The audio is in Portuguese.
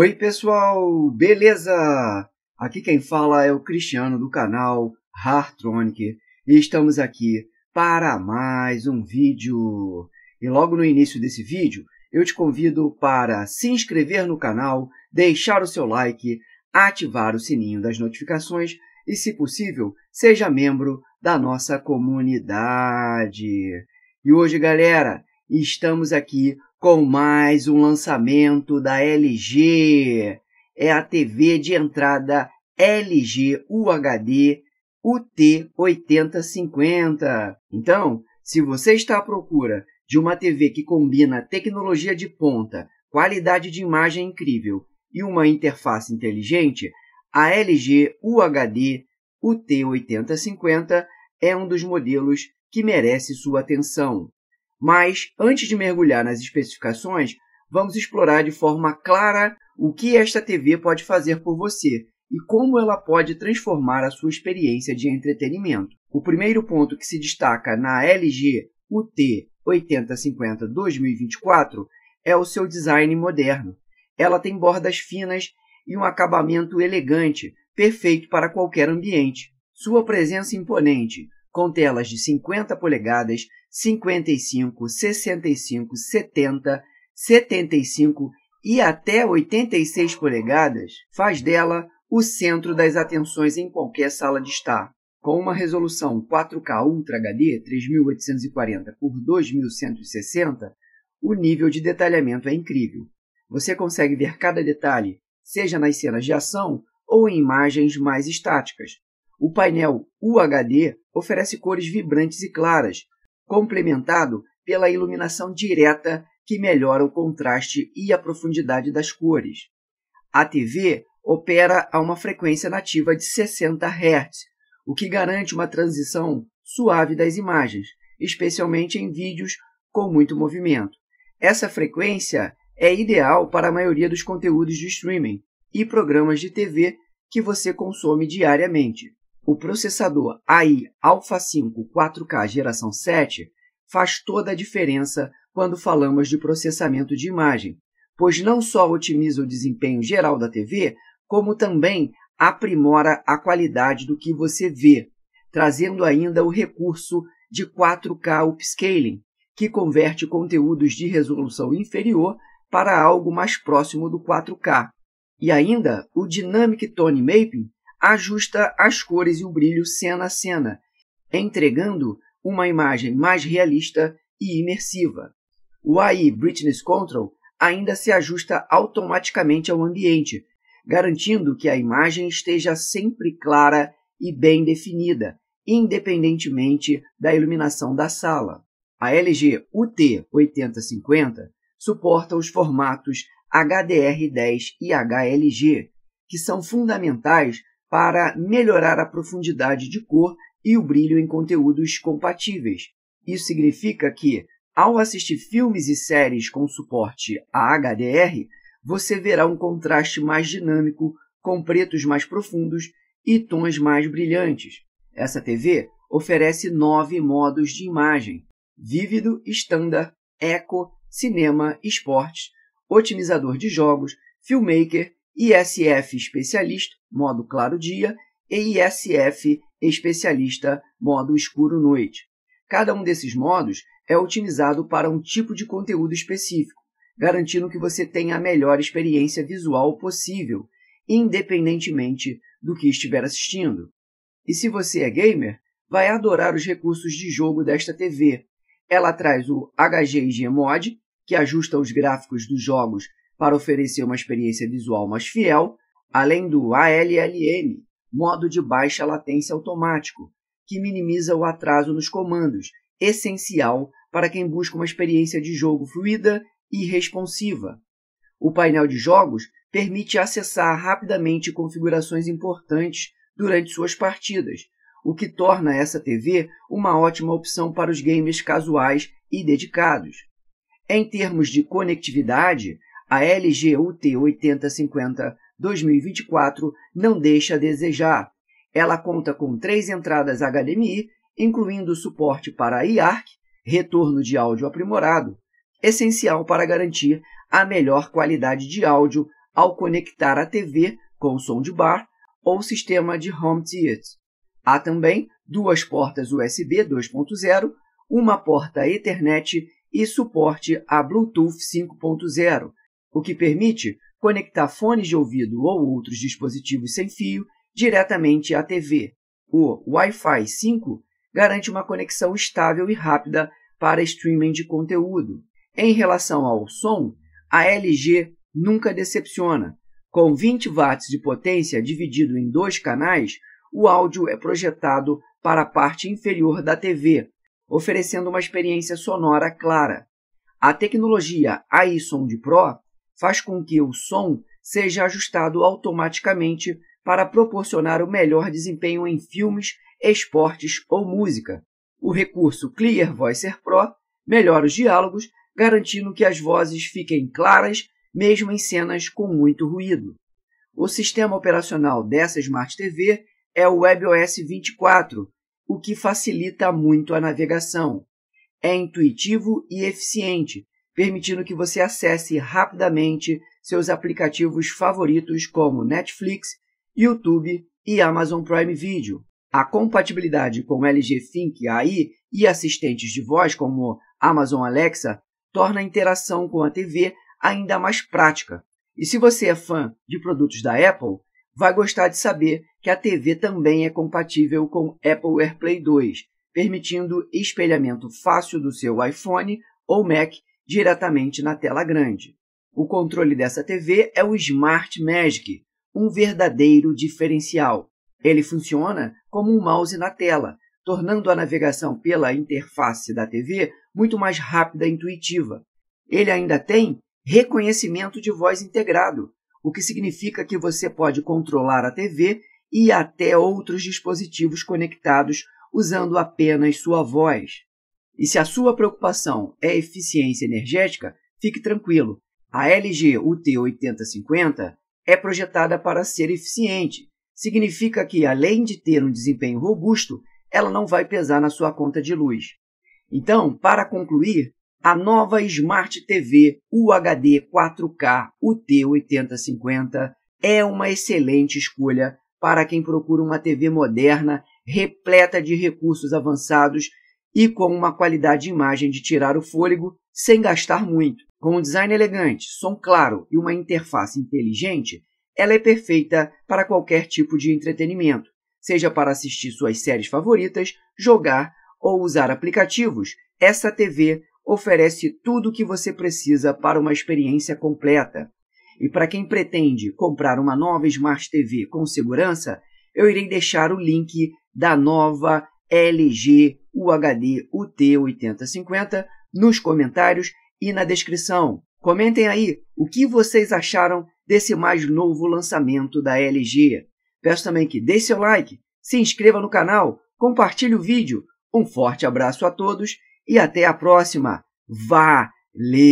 Oi, pessoal, beleza? Aqui quem fala é o Cristiano do canal Hartronic e estamos aqui para mais um vídeo. E logo no início desse vídeo, eu te convido para se inscrever no canal, deixar o seu like, ativar o sininho das notificações e, se possível, seja membro da nossa comunidade. E hoje, galera, estamos aqui com mais um lançamento da LG. É a TV de entrada LG UHD UT8050. Então, se você está à procura de uma TV que combina tecnologia de ponta, qualidade de imagem incrível e uma interface inteligente, a LG UHD UT8050 é um dos modelos que merece sua atenção. Mas, antes de mergulhar nas especificações, vamos explorar de forma clara o que esta TV pode fazer por você e como ela pode transformar a sua experiência de entretenimento. O primeiro ponto que se destaca na LG UT 8050 2024 é o seu design moderno. Ela tem bordas finas e um acabamento elegante, perfeito para qualquer ambiente. Sua presença imponente, com telas de 50 polegadas, 55, 65, 70, 75 e até 86 polegadas, faz dela o centro das atenções em qualquer sala de estar. Com uma resolução 4K Ultra HD 3840 por 2160, o nível de detalhamento é incrível. Você consegue ver cada detalhe, seja nas cenas de ação ou em imagens mais estáticas, o painel UHD oferece cores vibrantes e claras, complementado pela iluminação direta que melhora o contraste e a profundidade das cores. A TV opera a uma frequência nativa de 60 Hz, o que garante uma transição suave das imagens, especialmente em vídeos com muito movimento. Essa frequência é ideal para a maioria dos conteúdos de streaming e programas de TV que você consome diariamente. O processador AI Alpha 5 4K geração 7 faz toda a diferença quando falamos de processamento de imagem, pois não só otimiza o desempenho geral da TV, como também aprimora a qualidade do que você vê, trazendo ainda o recurso de 4K upscaling, que converte conteúdos de resolução inferior para algo mais próximo do 4K. E ainda o Dynamic Tone Mapping ajusta as cores e o brilho cena a cena, entregando uma imagem mais realista e imersiva. O AI Brightness Control ainda se ajusta automaticamente ao ambiente, garantindo que a imagem esteja sempre clara e bem definida, independentemente da iluminação da sala. A LG UT8050 suporta os formatos HDR10 e HLG, que são fundamentais para melhorar a profundidade de cor e o brilho em conteúdos compatíveis. Isso significa que, ao assistir filmes e séries com suporte a HDR, você verá um contraste mais dinâmico, com pretos mais profundos e tons mais brilhantes. Essa TV oferece nove modos de imagem: vívido, standard, eco, cinema, esportes, otimizador de jogos, filmmaker ISF especialista, modo claro dia, e ISF especialista, modo escuro noite. Cada um desses modos é otimizado para um tipo de conteúdo específico, garantindo que você tenha a melhor experiência visual possível, independentemente do que estiver assistindo. E se você é gamer, vai adorar os recursos de jogo desta TV. Ela traz o HGG Mod, que ajusta os gráficos dos jogos para oferecer uma experiência visual mais fiel, além do ALLM, modo de baixa latência automático, que minimiza o atraso nos comandos, essencial para quem busca uma experiência de jogo fluida e responsiva. O painel de jogos permite acessar rapidamente configurações importantes durante suas partidas, o que torna essa TV uma ótima opção para os gamers casuais e dedicados. Em termos de conectividade, a LGUT 8050 2024 não deixa a desejar. Ela conta com três entradas HDMI, incluindo suporte para IARC, retorno de áudio aprimorado, essencial para garantir a melhor qualidade de áudio ao conectar a TV com som de bar ou sistema de home theater. Há também duas portas USB 2.0, uma porta Ethernet e suporte a Bluetooth 5.0, o que permite conectar fones de ouvido ou outros dispositivos sem fio diretamente à TV. O Wi-Fi 5 garante uma conexão estável e rápida para streaming de conteúdo. Em relação ao som, a LG nunca decepciona. Com 20 watts de potência dividido em dois canais, o áudio é projetado para a parte inferior da TV, oferecendo uma experiência sonora clara. A tecnologia Sound Pro faz com que o som seja ajustado automaticamente para proporcionar o melhor desempenho em filmes, esportes ou música. O recurso Clear Voicer Pro melhora os diálogos, garantindo que as vozes fiquem claras mesmo em cenas com muito ruído. O sistema operacional dessa Smart TV é o WebOS 24, o que facilita muito a navegação. É intuitivo e eficiente, permitindo que você acesse rapidamente seus aplicativos favoritos como Netflix, YouTube e Amazon Prime Video. A compatibilidade com LG Think AI e assistentes de voz como Amazon Alexa torna a interação com a TV ainda mais prática. E se você é fã de produtos da Apple, vai gostar de saber que a TV também é compatível com Apple AirPlay 2, permitindo espelhamento fácil do seu iPhone ou Mac diretamente na tela grande. O controle dessa TV é o Smart Magic, um verdadeiro diferencial. Ele funciona como um mouse na tela, tornando a navegação pela interface da TV muito mais rápida e intuitiva. Ele ainda tem reconhecimento de voz integrado, o que significa que você pode controlar a TV e até outros dispositivos conectados usando apenas sua voz. E se a sua preocupação é eficiência energética, fique tranquilo. A LG UT8050 é projetada para ser eficiente. Significa que, além de ter um desempenho robusto, ela não vai pesar na sua conta de luz. Então, para concluir, a nova Smart TV UHD 4K UT8050 é uma excelente escolha para quem procura uma TV moderna, repleta de recursos avançados e com uma qualidade de imagem de tirar o fôlego sem gastar muito. Com um design elegante, som claro e uma interface inteligente, ela é perfeita para qualquer tipo de entretenimento, seja para assistir suas séries favoritas, jogar ou usar aplicativos. Essa TV oferece tudo o que você precisa para uma experiência completa. E para quem pretende comprar uma nova Smart TV com segurança, eu irei deixar o link da nova LG UHD UT8050 nos comentários e na descrição. Comentem aí o que vocês acharam desse mais novo lançamento da LG. Peço também que deixe seu like, se inscreva no canal, compartilhe o vídeo. Um forte abraço a todos e até a próxima. Valeu!